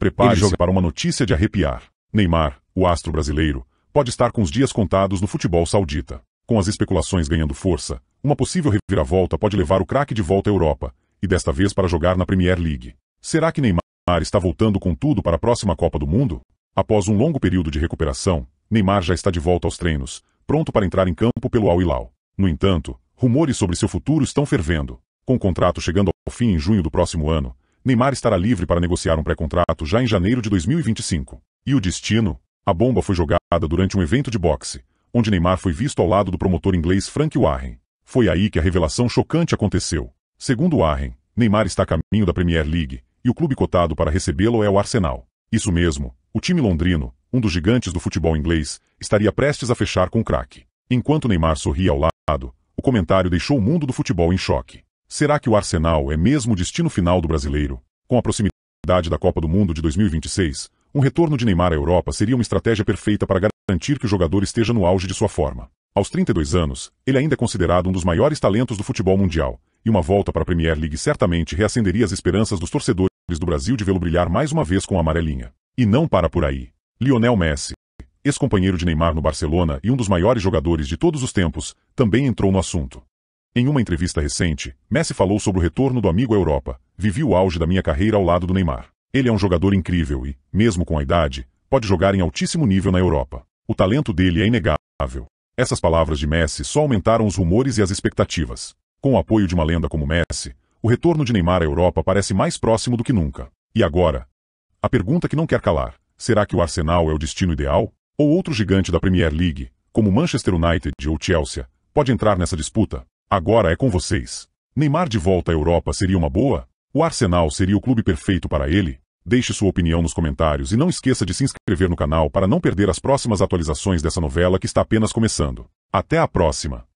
Prepare-se para uma notícia de arrepiar. Neymar, o astro brasileiro, pode estar com os dias contados no futebol saudita. Com as especulações ganhando força, uma possível reviravolta pode levar o craque de volta à Europa, e desta vez para jogar na Premier League. Será que Neymar está voltando com tudo para a próxima Copa do Mundo? Após um longo período de recuperação, Neymar já está de volta aos treinos, pronto para entrar em campo pelo Al Hilal. No entanto, rumores sobre seu futuro estão fervendo. Com o contrato chegando ao fim em junho do próximo ano, Neymar estará livre para negociar um pré-contrato já em janeiro de 2025. E o destino? A bomba foi jogada durante um evento de boxe, onde Neymar foi visto ao lado do promotor inglês Frank Warren. Foi aí que a revelação chocante aconteceu. Segundo Warren, Neymar está a caminho da Premier League, e o clube cotado para recebê-lo é o Arsenal. Isso mesmo, o time londrino, um dos gigantes do futebol inglês, estaria prestes a fechar com o craque. Enquanto Neymar sorria ao lado, o comentário deixou o mundo do futebol em choque. Será que o Arsenal é mesmo o destino final do brasileiro? Com a proximidade da Copa do Mundo de 2026, um retorno de Neymar à Europa seria uma estratégia perfeita para garantir que o jogador esteja no auge de sua forma. Aos 32 anos, ele ainda é considerado um dos maiores talentos do futebol mundial, e uma volta para a Premier League certamente reacenderia as esperanças dos torcedores do Brasil de vê-lo brilhar mais uma vez com a amarelinha. E não para por aí. Lionel Messi, ex-companheiro de Neymar no Barcelona e um dos maiores jogadores de todos os tempos, também entrou no assunto. Em uma entrevista recente, Messi falou sobre o retorno do amigo à Europa. Vivi o auge da minha carreira ao lado do Neymar. Ele é um jogador incrível e, mesmo com a idade, pode jogar em altíssimo nível na Europa. O talento dele é inegável. Essas palavras de Messi só aumentaram os rumores e as expectativas. Com o apoio de uma lenda como Messi, o retorno de Neymar à Europa parece mais próximo do que nunca. E agora? A pergunta que não quer calar: será que o Arsenal é o destino ideal? Ou outro gigante da Premier League, como Manchester United ou Chelsea, pode entrar nessa disputa? Agora é com vocês. Neymar de volta à Europa seria uma boa? O Arsenal seria o clube perfeito para ele? Deixe sua opinião nos comentários e não esqueça de se inscrever no canal para não perder as próximas atualizações dessa novela que está apenas começando. Até a próxima!